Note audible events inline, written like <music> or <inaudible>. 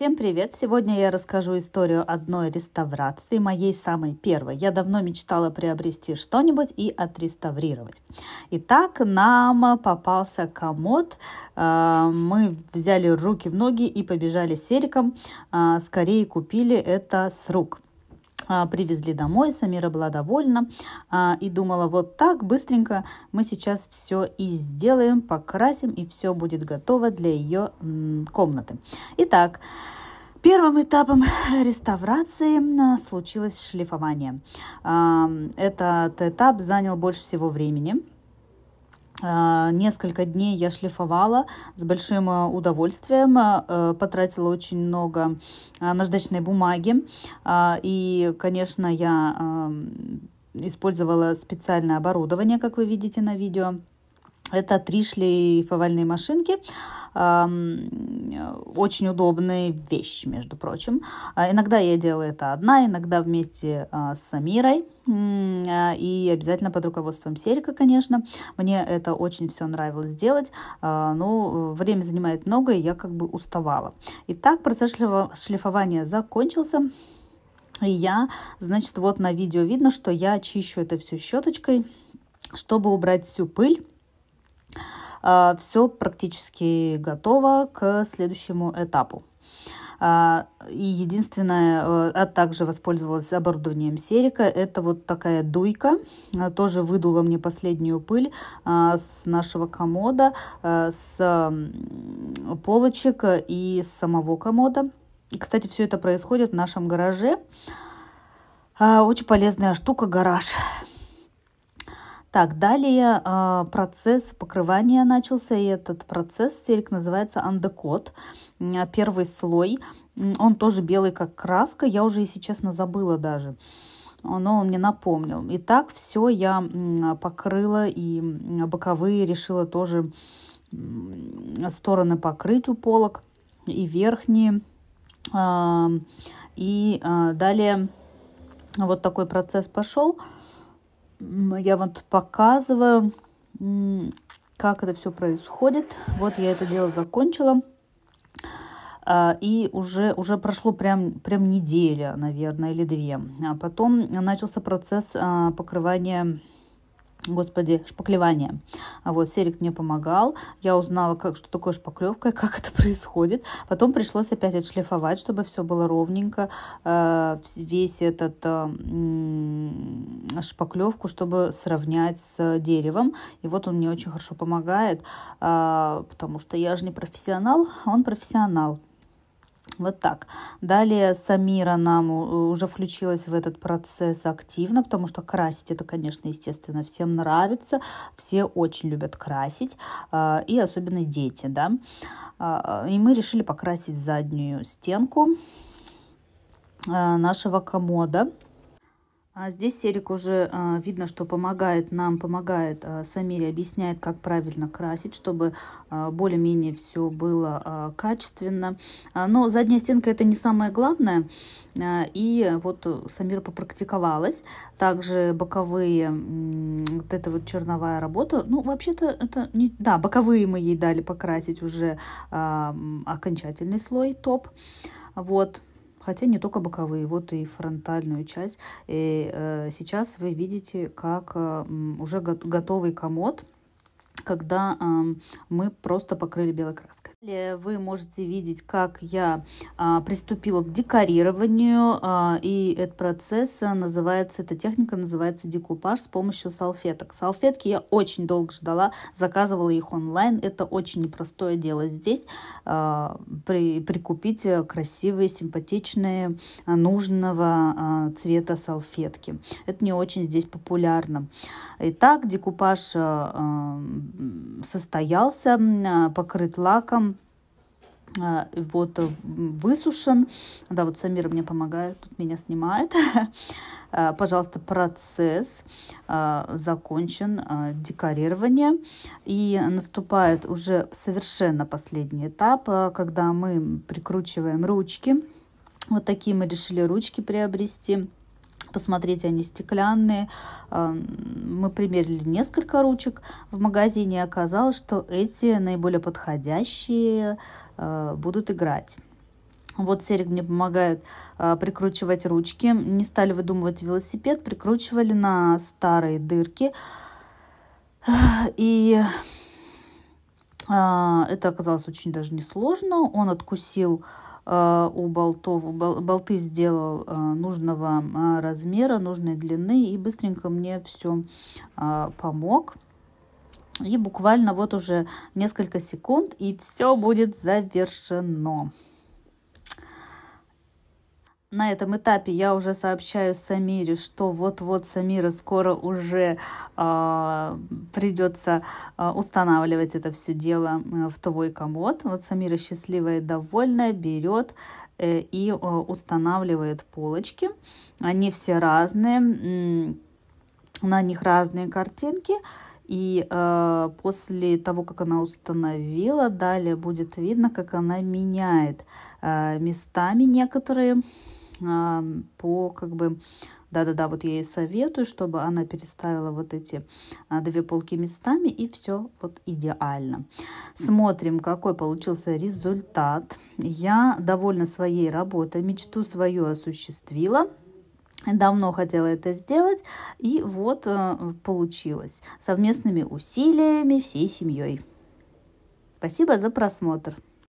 Всем привет! Сегодня я расскажу историю одной реставрации, моей самой первой. Я давно мечтала приобрести что-нибудь и отреставрировать. Итак, нам попался комод. А, мы взяли руки в ноги и побежали с Эриком. А, скорее купили это с рук. А, привезли домой, Самира была довольна а, и думала, вот так быстренько мы сейчас все и сделаем, покрасим, и все будет готово для ее комнаты. Итак, Первым этапом <laughs> реставрации а, случилось шлифование. Этот этап занял больше всего времени – Э, несколько дней я шлифовала с большим э, удовольствием, э, потратила очень много наждачной бумаги. И, конечно, я эм, использовала специальное оборудование, как вы видите на видео. Это три шлейфовальные машинки. Очень удобные вещи, между прочим. А, иногда я делаю это одна, иногда вместе а, с Самирой. А, и обязательно под руководством Серика, конечно. Мне это очень все нравилось делать. Но э, время занимает много, и я как бы уставала. Итак, процесс шлифования закончился. И я, значит, вот на видео видно, что я чищу это все щеточкой чтобы убрать всю пыль а, все практически готово к следующему этапу. А, и единственное, э, а также воспользовалась оборудованием Серика, это вот такая дуйка. А, тоже выдула мне последнюю пыль с нашего комода, с полочек и с самого комода. Кстати, все это происходит в нашем гараже. Очень полезная штука гараж. Так, далее э, процесс покрывания начался, и этот процесс стелек называется андекот, первый слой. Он тоже белый, как краска, я уже, если честно, забыла даже но он мне напомнил. И так все я покрыла и боковые решила тоже стороны покрыть у полок и верхние. И а, далее вот такой процесс пошел я вот показываю, как это все происходит. Вот я это дело закончила. А, и уже, уже прошло прям, прям неделя, наверное, или две. А потом начался процесс а, покрывания господи, шпаклевание. А вот Серик мне помогал, я узнала, как, что такое шпаклевка и как это происходит. Потом пришлось опять отшлифовать, чтобы все было ровненько, а, весь этот шпаклевку, чтобы сравнять с деревом. И вот он мне очень хорошо помогает, а, потому что я же не профессионал, а он профессионал. Вот так. Далее Самира нам уже включилась в этот процесс активно, потому что красить это, конечно, естественно, всем нравится. Все очень любят красить, а, и особенно дети, да. А, и мы решили покрасить заднюю стенку нашего комода. А здесь серик уже а, видно, что помогает нам, помогает а, Самире, объясняет, как правильно красить, чтобы более-менее все было качественно. Но задняя стенка это не самое главное. И вот Самира попрактиковалась. Также боковые, вот эта вот черновая работа. Ну, вообще-то это не... Да, боковые мы ей дали покрасить уже окончательный слой топ. Вот хотя не только боковые, вот и фронтальную часть. И э, сейчас вы видите, как э, уже готовый комод – когда мы просто покрыли белой краской. Далее вы можете видеть, как я а, приступила к декорированию, а, и этот процесс а, называется, эта техника называется декупаж с помощью салфеток. Салфетки я очень долго ждала, заказывала их онлайн, это очень непростое дело здесь, при, прикупить э, красивые, симпатичные, нужного цвета салфетки. Это не очень здесь популярно. Итак, декупаж состоялся, а, покрыт лаком, а, вот э, высушен. Да, вот Самира мне помогает, тут меня снимает. <laughs> А, пожалуйста, процесс закончен, декорирование. И наступает уже совершенно последний этап, когда мы прикручиваем ручки. Вот такие мы решили ручки приобрести посмотреть, они стеклянные. Мы примерили несколько ручек в магазине, и оказалось, что эти наиболее подходящие э, будут играть. Вот Серик мне помогает а, прикручивать ручки. Не стали выдумывать велосипед, прикручивали на старые дырки. И а, это оказалось очень даже несложно. Он откусил а, Э, у болтов, болты сделал э, нужного э, размера, нужной длины и быстренько мне все помог. И буквально вот уже несколько секунд и все будет завершено на этом этапе я уже сообщаю Самире, что вот-вот Самира скоро уже э, а, придется э, а, устанавливать это все дело э, в твой комод. Вот Самира счастливая и довольная берет э, и э, устанавливает полочки. Они все разные, на них разные картинки. И э, после того, как она установила, далее будет видно, как она меняет э, местами некоторые по как бы да-да-да, вот я ей советую, чтобы она переставила вот эти а, две полки местами, и все вот идеально. Смотрим, какой получился результат. Я довольна своей работой, мечту свою осуществила. Давно хотела это сделать, и вот э, получилось. Совместными усилиями всей семьей. Спасибо за просмотр.